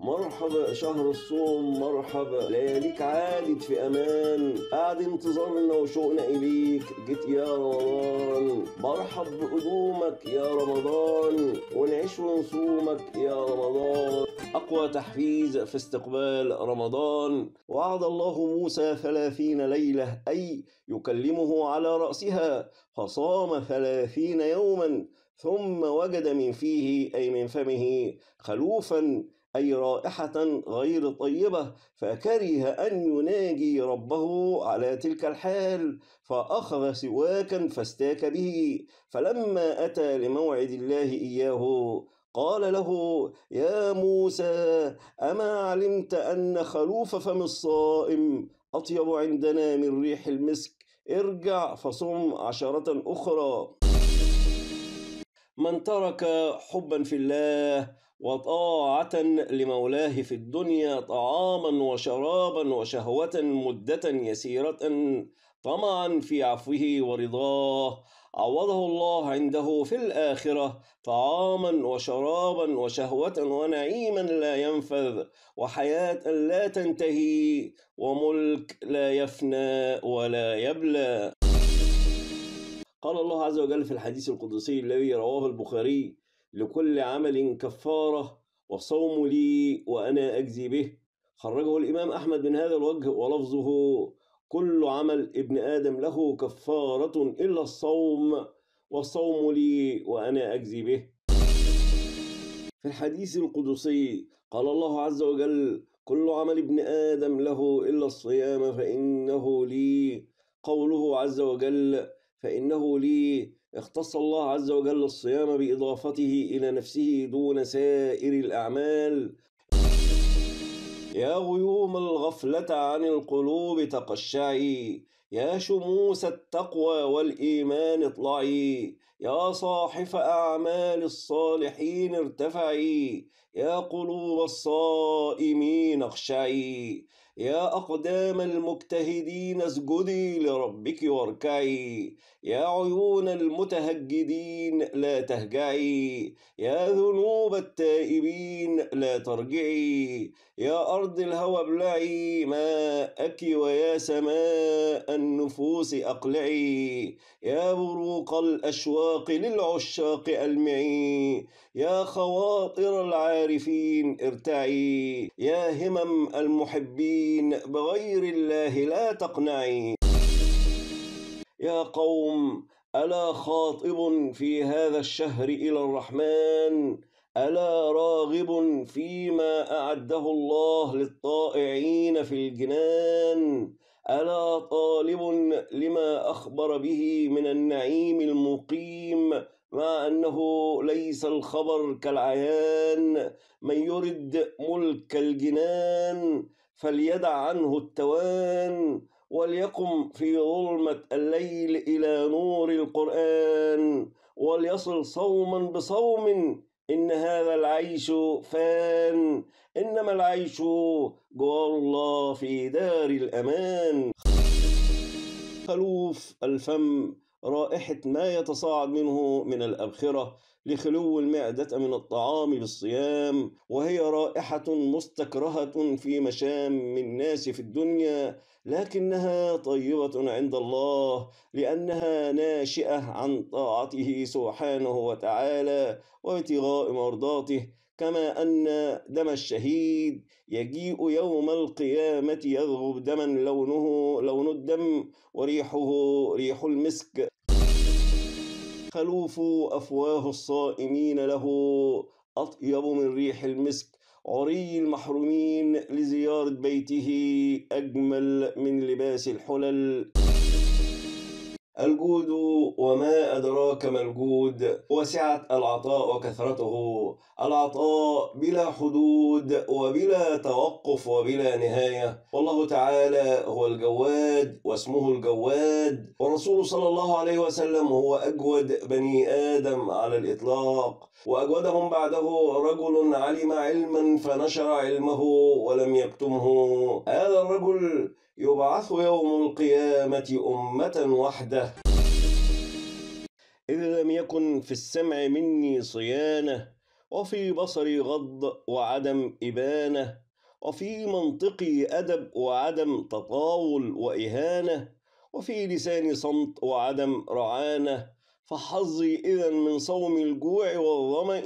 مرحبا شهر الصوم مرحبا لياليك عادت في امان قاعد انتظارنا وشوقنا اليك جيت يا رمضان مرحب بقدومك يا رمضان ونعيش ونصومك يا رمضان أقوى تحفيز في استقبال رمضان وعد الله موسى ثلاثين ليلة أي يكلمه على رأسها فصام ثلاثين يوما ثم وجد من فيه أي من فمه خلوفا أي رائحة غير طيبة فكره أن يناجي ربه على تلك الحال فأخذ سواكا فاستاك به فلما أتى لموعد الله إياه قال له يا موسى أما علمت أن خلوف فم الصائم أطيب عندنا من ريح المسك ارجع فصم عشرة أخرى من ترك حبا في الله وطاعة لمولاه في الدنيا طعاما وشرابا وشهوة مدة يسيرة طمعا في عفوه ورضاه عوضه الله عنده في الآخرة طعاما وشرابا وشهوة ونعيما لا ينفذ وحياة لا تنتهي وملك لا يفنى ولا يبلى قال الله عز وجل في الحديث القدسي الذي رواه البخاري لكل عمل كفارة وصوم لي وأنا أجزي به خرجه الإمام أحمد من هذا الوجه ولفظه كل عمل ابن آدم له كفارة إلا الصوم والصوم لي وأنا أجزي به في الحديث القدسي قال الله عز وجل كل عمل ابن آدم له إلا الصيام فإنه لي قوله عز وجل فإنه لي اختص الله عز وجل الصيام بإضافته إلى نفسه دون سائر الأعمال يا غيوم الغفلة عن القلوب تقشعي يا شموس التقوى والإيمان اطلعي يا صاحف أعمال الصالحين ارتفعي يا قلوب الصائمين اخشعي يا أقدام المجتهدين اسجدي لربك واركعي يا عيون المتهجدين لا تهجعي يا ذنوب التائبين لا ترجعي يا أرض الهوى ابلعي ماءك ويا سماء النفوس أقلعي يا بروق الأشواق الأشواق للعشاق ألمعي يا خواطر العارفين ارتعي يا همم المحبين بغير الله لا تقنعي يا قوم ألا خاطب في هذا الشهر إلى الرحمن ألا راغب فيما أعده الله للطائعين في الجنان أنا طالب لما أخبر به من النعيم المقيم مع أنه ليس الخبر كالعيان من يرد ملك الجنان فليدع عنه التوان وليقم في ظلمة الليل إلى نور القرآن وليصل صوما بصوم إنها العيش فان إنما العيش جوار الله في دار الأمان خلوف الفم رائحة ما يتصاعد منه من الأبخرة لخلو المعدة من الطعام بالصيام وهي رائحة مستكرهة في مشام الناس في الدنيا لكنها طيبة عند الله لأنها ناشئة عن طاعته سبحانه وتعالى وابتغاء مرضاته كما أن دم الشهيد يجيء يوم القيامة يغرب دما لونه لون الدم وريحه ريح المسك خلوف أفواه الصائمين له أطيب من ريح المسك عري المحرومين لزيارة بيته أجمل من لباس الحلل الجود وما أدراك ما الجود وسعة العطاء وكثرته العطاء بلا حدود وبلا توقف وبلا نهاية والله تعالى هو الجواد واسمه الجواد والرسول صلى الله عليه وسلم هو أجود بني آدم على الإطلاق وأجودهم بعده رجل علم علما فنشر علمه ولم يكتمه هذا الرجل يبعث يوم القيامة أمة وحده إذ لم يكن في السمع مني صيانة وفي بصري غض وعدم إبانة وفي منطقي أدب وعدم تطاول وإهانة وفي لساني صمت وعدم رعانة فحظي إذا من صوم الجوع والظمأ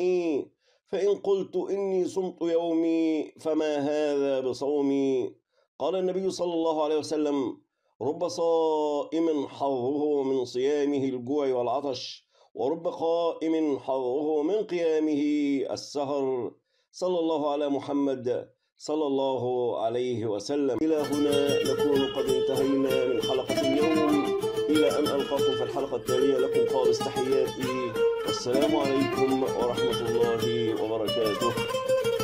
فإن قلت إني صمت يومي فما هذا بصومي قال النبي صلى الله عليه وسلم رب صائم حظه من صيامه الجوع والعطش ورب قائم حظه من قيامه السهر صلى الله على محمد صلى الله عليه وسلم إلى هنا نكون قد انتهينا من حلقة اليوم إلى أن ألقاكم في الحلقة التالية لكم خالص تحياتي والسلام عليكم ورحمة الله وبركاته